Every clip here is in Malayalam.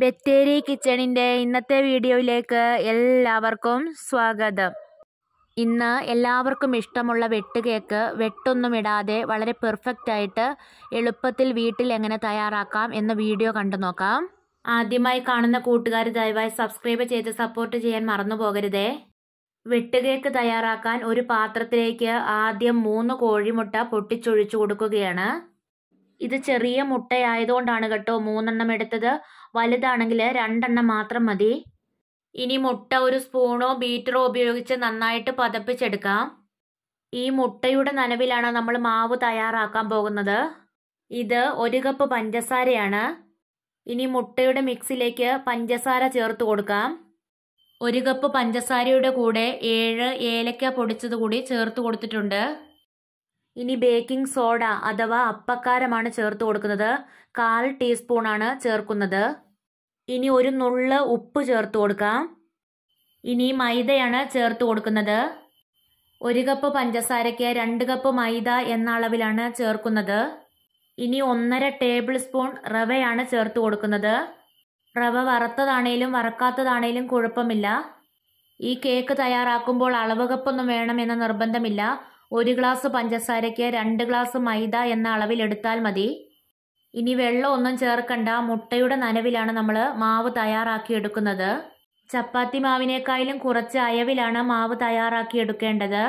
ബത്തേരി കിച്ചണിൻ്റെ ഇന്നത്തെ വീഡിയോയിലേക്ക് എല്ലാവർക്കും സ്വാഗതം ഇന്ന് എല്ലാവർക്കും ഇഷ്ടമുള്ള വെട്ട് കേക്ക് വെട്ടൊന്നും ഇടാതെ വളരെ പെർഫെക്റ്റ് ആയിട്ട് എളുപ്പത്തിൽ വീട്ടിൽ എങ്ങനെ തയ്യാറാക്കാം എന്ന വീഡിയോ കണ്ടു നോക്കാം ആദ്യമായി കാണുന്ന കൂട്ടുകാർ ദയവായി സബ്സ്ക്രൈബ് ചെയ്ത് സപ്പോർട്ട് ചെയ്യാൻ മറന്നു പോകരുതേ കേക്ക് തയ്യാറാക്കാൻ ഒരു പാത്രത്തിലേക്ക് ആദ്യം മൂന്ന് കോഴിമുട്ട പൊട്ടിച്ചൊഴിച്ചു കൊടുക്കുകയാണ് ഇത് ചെറിയ മുട്ടയായതുകൊണ്ടാണ് കേട്ടോ മൂന്നെണ്ണം എടുത്തത് വലുതാണെങ്കിൽ രണ്ടെണ്ണം മാത്രം മതി ഇനി മുട്ട ഒരു സ്പൂണോ ബീറ്ററോ ഉപയോഗിച്ച് നന്നായിട്ട് പതപ്പിച്ചെടുക്കാം ഈ മുട്ടയുടെ നനവിലാണ് നമ്മൾ മാവ് തയ്യാറാക്കാൻ പോകുന്നത് ഇത് ഒരു കപ്പ് പഞ്ചസാരയാണ് ഇനി മുട്ടയുടെ മിക്സിലേക്ക് പഞ്ചസാര ചേർത്ത് കൊടുക്കാം ഒരു കപ്പ് പഞ്ചസാരയുടെ കൂടെ ഏഴ് ഏലക്ക പൊടിച്ചത് കൂടി ചേർത്ത് കൊടുത്തിട്ടുണ്ട് ഇനി ബേക്കിംഗ് സോഡ അഥവാ അപ്പക്കാരമാണ് ചേർത്ത് കൊടുക്കുന്നത് കാൽ ടീസ്പൂണാണ് ചേർക്കുന്നത് ഇനി ഒരു നുള്ള് ഉപ്പ് ചേർത്ത് കൊടുക്കാം ഇനി മൈദയാണ് ചേർത്ത് കൊടുക്കുന്നത് ഒരു കപ്പ് പഞ്ചസാരയ്ക്ക് രണ്ട് കപ്പ് മൈദ എന്ന അളവിലാണ് ചേർക്കുന്നത് ഇനി ഒന്നര ടേബിൾ സ്പൂൺ റവയാണ് ചേർത്ത് കൊടുക്കുന്നത് റവ വറുത്തതാണേലും വറക്കാത്തതാണേലും കുഴപ്പമില്ല ഈ കേക്ക് തയ്യാറാക്കുമ്പോൾ അളവ് കപ്പൊന്നും വേണമെന്ന നിർബന്ധമില്ല ഒരു ഗ്ലാസ് പഞ്ചസാരയ്ക്ക് രണ്ട് ഗ്ലാസ് മൈദ എന്ന അളവിൽ എടുത്താൽ മതി ഇനി വെള്ളം ഒന്നും ചേർക്കണ്ട മുട്ടയുടെ നനവിലാണ് നമ്മൾ മാവ് തയ്യാറാക്കി എടുക്കുന്നത് ചപ്പാത്തി മാവിനേക്കാളും കുറച്ച് അയവിലാണ് മാവ് തയ്യാറാക്കി എടുക്കേണ്ടത്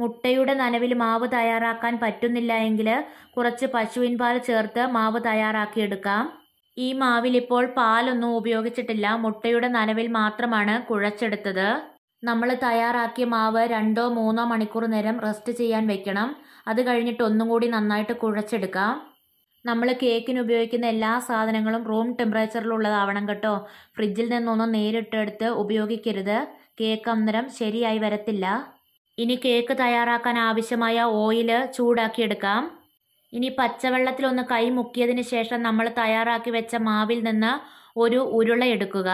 മുട്ടയുടെ നനവിൽ മാവ് തയ്യാറാക്കാൻ പറ്റുന്നില്ല എങ്കിൽ കുറച്ച് പശുവിൻ പാൽ ചേർത്ത് മാവ് തയ്യാറാക്കി എടുക്കാം ഈ മാവിൽ ഇപ്പോൾ പാലൊന്നും ഉപയോഗിച്ചിട്ടില്ല മുട്ടയുടെ നനവിൽ മാത്രമാണ് കുഴച്ചെടുത്തത് നമ്മൾ തയ്യാറാക്കിയ മാവ് രണ്ടോ മൂന്നോ മണിക്കൂർ നേരം റെസ്റ്റ് ചെയ്യാൻ വെക്കണം അത് കഴിഞ്ഞിട്ട് ഒന്നും കൂടി നന്നായിട്ട് കുഴച്ചെടുക്കാം നമ്മൾ കേക്കിന് ഉപയോഗിക്കുന്ന എല്ലാ സാധനങ്ങളും റൂം ടെമ്പറേച്ചറിലുള്ളതാവണം കേട്ടോ ഫ്രിഡ്ജിൽ നിന്നൊന്നും നേരിട്ടെടുത്ത് ഉപയോഗിക്കരുത് കേക്ക് അന്നേരം ശരിയായി വരത്തില്ല ഇനി കേക്ക് തയ്യാറാക്കാൻ ആവശ്യമായ ഓയില് ചൂടാക്കിയെടുക്കാം ഇനി പച്ചവെള്ളത്തിലൊന്ന് കൈ മുക്കിയതിന് ശേഷം നമ്മൾ തയ്യാറാക്കി വെച്ച മാവിൽ നിന്ന് ഒരു ഉരുള എടുക്കുക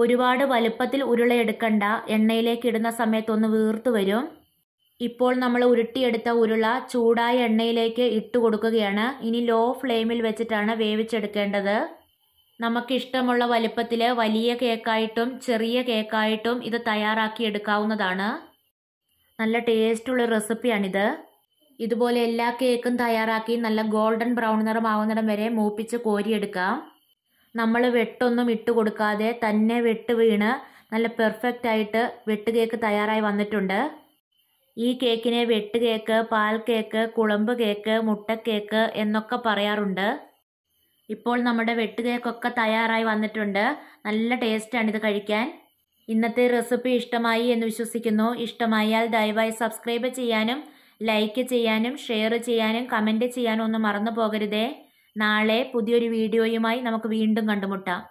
ഒരുപാട് വലുപ്പത്തിൽ ഉരുളയെടുക്കണ്ട എണ്ണയിലേക്ക് ഇടുന്ന സമയത്തൊന്ന് വീർത്ത് വരും ഇപ്പോൾ നമ്മൾ ഉരുട്ടിയെടുത്ത ഉരുള ചൂടായ എണ്ണയിലേക്ക് ഇട്ട് കൊടുക്കുകയാണ് ഇനി ലോ ഫ്ലെയിമിൽ വെച്ചിട്ടാണ് വേവിച്ചെടുക്കേണ്ടത് നമുക്കിഷ്ടമുള്ള വലുപ്പത്തിൽ വലിയ കേക്കായിട്ടും ചെറിയ കേക്കായിട്ടും ഇത് തയ്യാറാക്കി എടുക്കാവുന്നതാണ് നല്ല ടേസ്റ്റുള്ള റെസിപ്പിയാണിത് ഇതുപോലെ എല്ലാ കേക്കും തയ്യാറാക്കി നല്ല ഗോൾഡൻ ബ്രൗൺ നിറമാവുന്നിടം വരെ മൂപ്പിച്ച് കോരിയെടുക്കാം നമ്മൾ വെട്ടൊന്നും ഇട്ട് കൊടുക്കാതെ തന്നെ വെട്ട് വീണ് നല്ല പെർഫെക്റ്റ് ആയിട്ട് വെട്ട് കേക്ക് തയ്യാറായി വന്നിട്ടുണ്ട് ഈ കേക്കിനെ വെട്ട് കേക്ക് പാൽ കേക്ക് കുളമ്പ് കേക്ക് മുട്ട കേക്ക് എന്നൊക്കെ പറയാറുണ്ട് ഇപ്പോൾ നമ്മുടെ വെട്ട് കേക്കൊക്കെ തയ്യാറായി വന്നിട്ടുണ്ട് നല്ല ടേസ്റ്റാണ് ഇത് കഴിക്കാൻ ഇന്നത്തെ റെസിപ്പി ഇഷ്ടമായി എന്ന് വിശ്വസിക്കുന്നു ഇഷ്ടമായാൽ ദയവായി സബ്സ്ക്രൈബ് ചെയ്യാനും ലൈക്ക് ചെയ്യാനും ഷെയർ ചെയ്യാനും കമൻറ്റ് ചെയ്യാനും ഒന്നും മറന്നു പോകരുതേ നാളെ പുതിയൊരു വീഡിയോയുമായി നമുക്ക് വീണ്ടും കണ്ടുമുട്ടാം